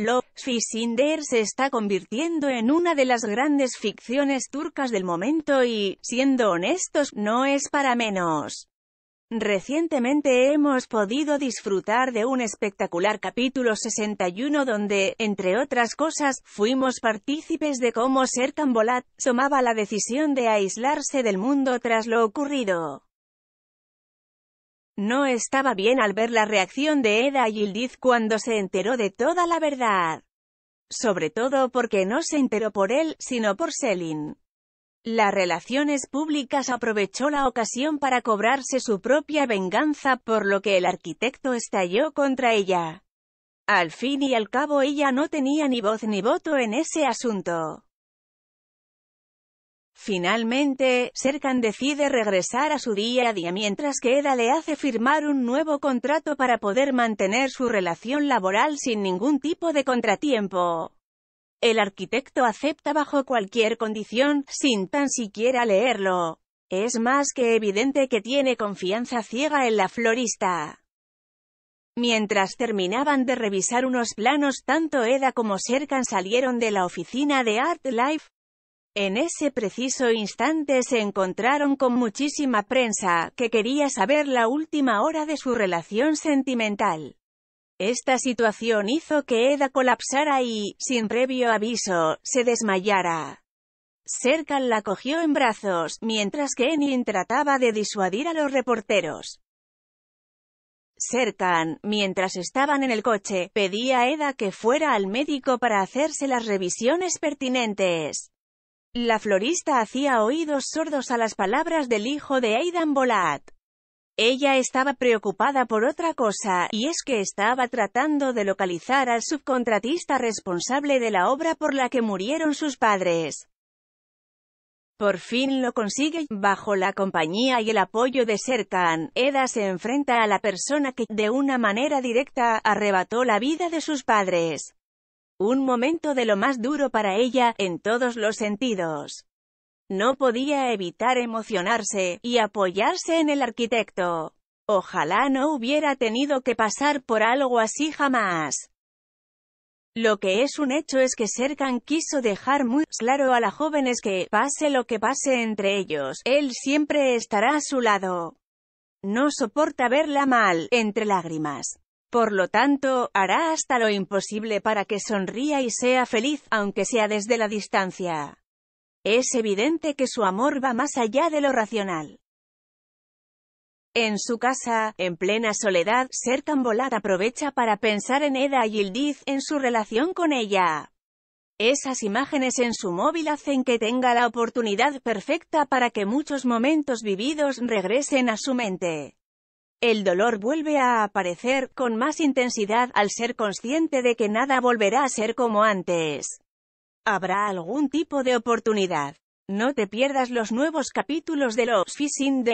Love, Fisinder se está convirtiendo en una de las grandes ficciones turcas del momento y, siendo honestos, no es para menos. Recientemente hemos podido disfrutar de un espectacular capítulo 61 donde, entre otras cosas, fuimos partícipes de cómo Serkan Bolat tomaba la decisión de aislarse del mundo tras lo ocurrido. No estaba bien al ver la reacción de Eda Yildiz cuando se enteró de toda la verdad. Sobre todo porque no se enteró por él, sino por Selin. Las relaciones públicas aprovechó la ocasión para cobrarse su propia venganza por lo que el arquitecto estalló contra ella. Al fin y al cabo ella no tenía ni voz ni voto en ese asunto. Finalmente, Serkan decide regresar a su día a día mientras que Eda le hace firmar un nuevo contrato para poder mantener su relación laboral sin ningún tipo de contratiempo. El arquitecto acepta bajo cualquier condición, sin tan siquiera leerlo. Es más que evidente que tiene confianza ciega en la florista. Mientras terminaban de revisar unos planos tanto Eda como Serkan salieron de la oficina de Art Life, en ese preciso instante se encontraron con muchísima prensa, que quería saber la última hora de su relación sentimental. Esta situación hizo que Eda colapsara y, sin previo aviso, se desmayara. Serkan la cogió en brazos, mientras que Enin trataba de disuadir a los reporteros. Serkan, mientras estaban en el coche, pedía a Eda que fuera al médico para hacerse las revisiones pertinentes. La florista hacía oídos sordos a las palabras del hijo de Aidan Bolat. Ella estaba preocupada por otra cosa, y es que estaba tratando de localizar al subcontratista responsable de la obra por la que murieron sus padres. Por fin lo consigue, bajo la compañía y el apoyo de Serkan, Eda se enfrenta a la persona que, de una manera directa, arrebató la vida de sus padres. Un momento de lo más duro para ella, en todos los sentidos. No podía evitar emocionarse, y apoyarse en el arquitecto. Ojalá no hubiera tenido que pasar por algo así jamás. Lo que es un hecho es que Serkan quiso dejar muy claro a joven jóvenes que, pase lo que pase entre ellos, él siempre estará a su lado. No soporta verla mal, entre lágrimas. Por lo tanto, hará hasta lo imposible para que sonría y sea feliz, aunque sea desde la distancia. Es evidente que su amor va más allá de lo racional. En su casa, en plena soledad, volada aprovecha para pensar en Eda y Ildiz, en su relación con ella. Esas imágenes en su móvil hacen que tenga la oportunidad perfecta para que muchos momentos vividos regresen a su mente. El dolor vuelve a aparecer, con más intensidad, al ser consciente de que nada volverá a ser como antes. Habrá algún tipo de oportunidad. No te pierdas los nuevos capítulos de Los Fishing